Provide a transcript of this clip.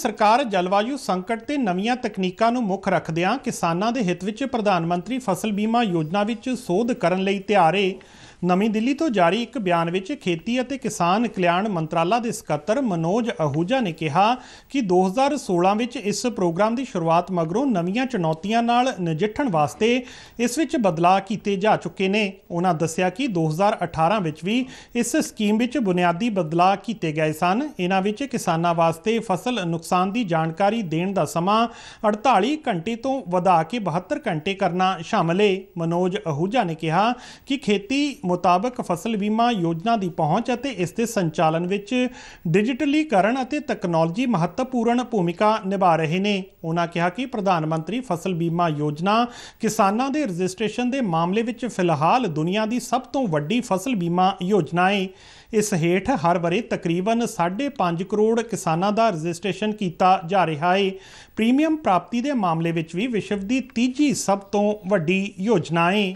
ਸਰਕਾਰ ਜਲਵਾਯੂ ਸੰਕਟ ਤੇ ਨਵੀਆਂ ਤਕਨੀਕਾਂ ਨੂੰ ਮੁੱਖ ਰੱਖਦਿਆਂ ਕਿਸਾਨਾਂ ਦੇ ਹਿੱਤ ਵਿੱਚ ਪ੍ਰਧਾਨ ਮੰਤਰੀ ਫਸਲ ਬੀਮਾ ਯੋਜਨਾ ਵਿੱਚ ਸੋਧ ਕਰਨ ਲਈ ਤਿਆਰ ਹੈ ਨਵੀਂ ਦਿੱਲੀ ਤੋਂ ਜਾਰੀ ਇੱਕ ਬਿਆਨ ਵਿੱਚ ਖੇਤੀ ਅਤੇ ਕਿਸਾਨ ਕਲਿਆਣ ਮੰਤਰਾਲਾ ਦੇ ਸਕੱਤਰ ਮਨੋਜ ਅਹੂਜਾ ਨੇ ਕਿਹਾ ਕਿ 2016 ਵਿੱਚ ਇਸ ਪ੍ਰੋਗਰਾਮ ਦੀ ਸ਼ੁਰੂਆਤ ਮਗਰੋਂ ਨਵੀਆਂ ਚੁਣੌਤੀਆਂ ਨਾਲ ਨਜਿੱਠਣ ਵਾਸਤੇ ਇਸ ਵਿੱਚ ਬਦਲਾਅ ਕੀਤੇ ਜਾ ਚੁੱਕੇ ਨੇ ਉਹਨਾਂ ਦੱਸਿਆ ਕਿ 2018 ਵਿੱਚ ਵੀ ਇਸ ਸਕੀਮ ਵਿੱਚ ਬੁਨਿਆਦੀ ਬਦਲਾਅ ਕੀਤੇ ਗਏ ਸਨ ਇਹਨਾਂ ਵਿੱਚ ਕਿਸਾਨਾਂ ਵਾਸਤੇ ਫਸਲ ਨੁਕਸਾਨ ਦੀ ਜਾਣਕਾਰੀ ਦੇਣ ਦਾ ਸਮਾਂ 48 ਘੰਟੇ ਤੋਂ ਵਧਾ ਕੇ 72 ਘੰਟੇ ਕਰਨਾ ਸ਼ਾਮਲ ਹੈ ਮਨੋਜ ਅਹੂਜਾ ਨੇ ਕਿਹਾ ਕਿ ਖੇਤੀ ਮੁਤਾਬਕ ਫਸਲ ਬੀਮਾ ਯੋਜਨਾ ਦੀ ਪਹੁੰਚ ਅਤੇ ਇਸ ਦੇ ਸੰਚਾਲਨ ਵਿੱਚ ਡਿਜੀਟਲੀਕਰਨ ਅਤੇ ਟੈਕਨੋਲੋਜੀ ਮਹੱਤਵਪੂਰਨ ਭੂਮਿਕਾ ਨਿਭਾ ਰਹੇ ਨੇ ਉਹਨਾਂ ਕਿਹਾ ਕਿ ਪ੍ਰਧਾਨ ਮੰਤਰੀ ਫਸਲ ਬੀਮਾ ਯੋਜਨਾ ਕਿਸਾਨਾਂ ਦੇ ਰਜਿਸਟ੍ਰੇਸ਼ਨ ਦੇ ਮਾਮਲੇ ਵਿੱਚ ਫਿਲਹਾਲ ਦੁਨੀਆ ਦੀ ਸਭ ਤੋਂ ਵੱਡੀ ਫਸਲ ਬੀਮਾ ਯੋਜਨਾ ਹੈ ਇਸ ਹੇਠ ਹਰ ਵਰੇ ਤਕਰੀਬਨ 5.5 ਕਰੋੜ ਕਿਸਾਨਾਂ ਦਾ ਰਜਿਸਟ੍ਰੇਸ਼ਨ ਕੀਤਾ ਜਾ ਰਿਹਾ ਹੈ ਪ੍ਰੀਮੀਅਮ ਪ੍ਰਾਪਤੀ ਦੇ ਮਾਮਲੇ ਵਿੱਚ ਵੀ ਵਿਸ਼ਵ ਦੀ ਤੀਜੀ ਸਭ ਤੋਂ ਵੱਡੀ ਯੋਜਨਾ ਹੈ